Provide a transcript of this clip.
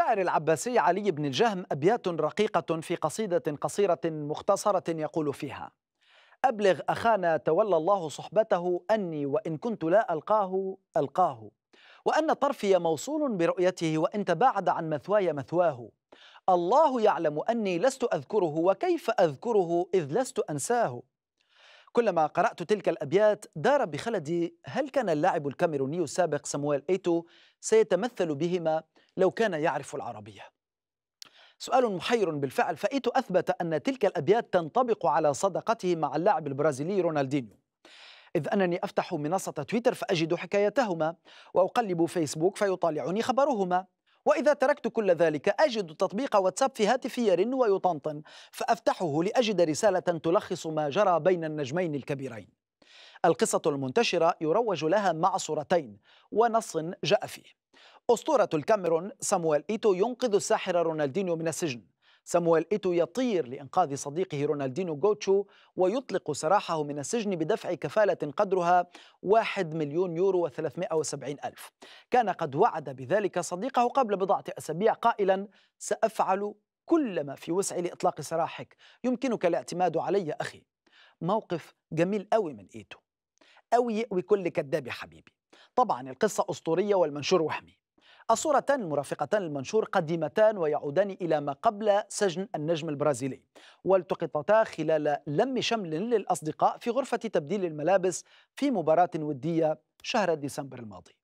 الشاعر العباسي علي بن الجهم أبيات رقيقة في قصيدة قصيرة مختصرة يقول فيها أبلغ أخانا تولى الله صحبته أني وإن كنت لا ألقاه ألقاه وأن طرفي موصول برؤيته وإن تباعد عن مثواي مثواه الله يعلم أني لست أذكره وكيف أذكره إذ لست أنساه كلما قرأت تلك الأبيات دار بخلدي هل كان اللاعب الكاميروني السابق سامويل إيتو سيتمثل بهما لو كان يعرف العربية سؤال محير بالفعل فإيتو أثبت أن تلك الأبيات تنطبق على صداقته مع اللاعب البرازيلي رونالدينيو إذ أنني أفتح منصة تويتر فأجد حكايتهما وأقلب فيسبوك فيطالعني خبرهما وإذا تركت كل ذلك أجد تطبيق واتساب في هاتفي يرن ويطنطن فأفتحه لأجد رسالة تلخص ما جرى بين النجمين الكبيرين القصة المنتشرة يروج لها مع صورتين ونص جاء فيه أسطورة الكاميرون سامويل إيتو ينقذ الساحر رونالدينيو من السجن سامويل إيتو يطير لإنقاذ صديقه رونالدينو غوتشو ويطلق سراحه من السجن بدفع كفالة قدرها 1 مليون يورو و370 ألف كان قد وعد بذلك صديقه قبل بضعة أسابيع قائلا سأفعل كل ما في وسعي لإطلاق سراحك يمكنك الاعتماد علي أخي موقف جميل قوي من إيتو أوي يأوي كل كذاب يا حبيبي طبعا القصة أسطورية والمنشور وهمي الصورتان المرافقتان للمنشور قديمتان ويعودان إلى ما قبل سجن النجم البرازيلي والتقطتا خلال لم شمل للأصدقاء في غرفة تبديل الملابس في مباراة ودية شهر ديسمبر الماضي